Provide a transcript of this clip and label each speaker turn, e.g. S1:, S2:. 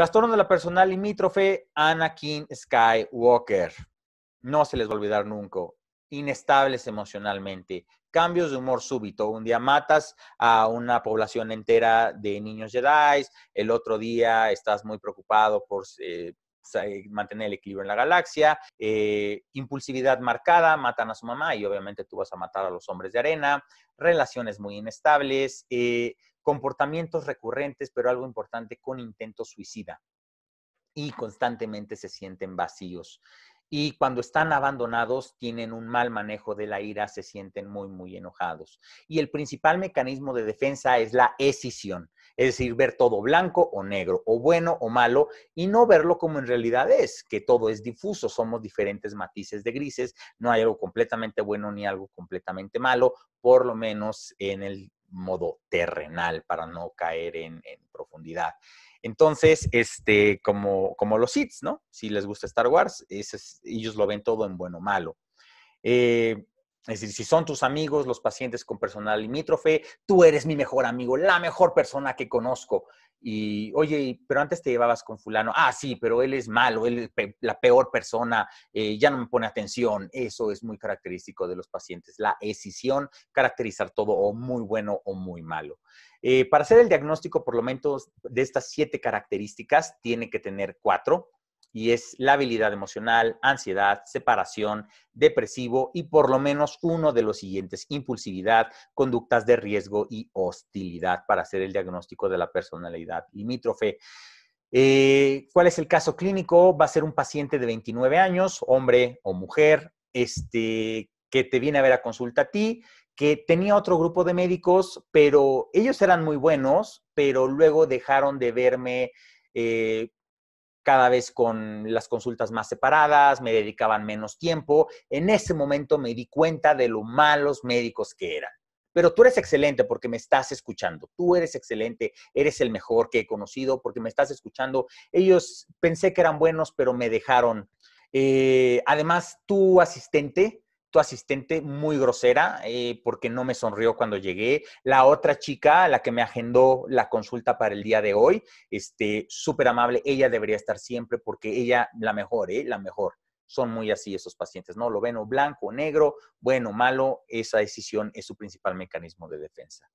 S1: Trastorno de la personal limítrofe, Anakin Skywalker. No se les va a olvidar nunca. Inestables emocionalmente. Cambios de humor súbito. Un día matas a una población entera de niños Jedi, el otro día estás muy preocupado por eh, pues, mantener el equilibrio en la galaxia, eh, impulsividad marcada, matan a su mamá y obviamente tú vas a matar a los hombres de arena, relaciones muy inestables, eh, comportamientos recurrentes, pero algo importante, con intento suicida. Y ah. constantemente se sienten vacíos. Y cuando están abandonados, tienen un mal manejo de la ira, se sienten muy, muy enojados. Y el principal mecanismo de defensa es la escisión, es decir, ver todo blanco o negro, o bueno o malo, y no verlo como en realidad es, que todo es difuso, somos diferentes matices de grises, no hay algo completamente bueno ni algo completamente malo, por lo menos en el modo terrenal para no caer en, profundidad. Entonces, este, como, como los seeds, ¿no? Si les gusta Star Wars, ellos lo ven todo en bueno o malo. Eh, es decir, si son tus amigos, los pacientes con personal limítrofe, tú eres mi mejor amigo, la mejor persona que conozco. Y, oye, pero antes te llevabas con fulano. Ah, sí, pero él es malo, él la peor persona, eh, ya no me pone atención. Eso es muy característico de los pacientes. La escisión, caracterizar todo o muy bueno o muy malo. Eh, para hacer el diagnóstico, por lo menos de estas siete características, tiene que tener cuatro y es la habilidad emocional, ansiedad, separación, depresivo y por lo menos uno de los siguientes, impulsividad, conductas de riesgo y hostilidad para hacer el diagnóstico de la personalidad limítrofe. Eh, ¿Cuál es el caso clínico? Va a ser un paciente de 29 años, hombre o mujer, este, que te viene a ver a consulta a ti, que tenía otro grupo de médicos, pero ellos eran muy buenos, pero luego dejaron de verme eh, cada vez con las consultas más separadas, me dedicaban menos tiempo. En ese momento me di cuenta de lo malos médicos que eran. Pero tú eres excelente porque me estás escuchando. Tú eres excelente, eres el mejor que he conocido porque me estás escuchando. Ellos pensé que eran buenos, pero me dejaron. Eh, además, tu asistente tu asistente muy grosera eh, porque no me sonrió cuando llegué. La otra chica, la que me agendó la consulta para el día de hoy, este, súper amable, ella debería estar siempre porque ella, la mejor, eh, La mejor. Son muy así esos pacientes, ¿no? Lo ven o blanco, negro, bueno, malo, esa decisión es su principal mecanismo de defensa.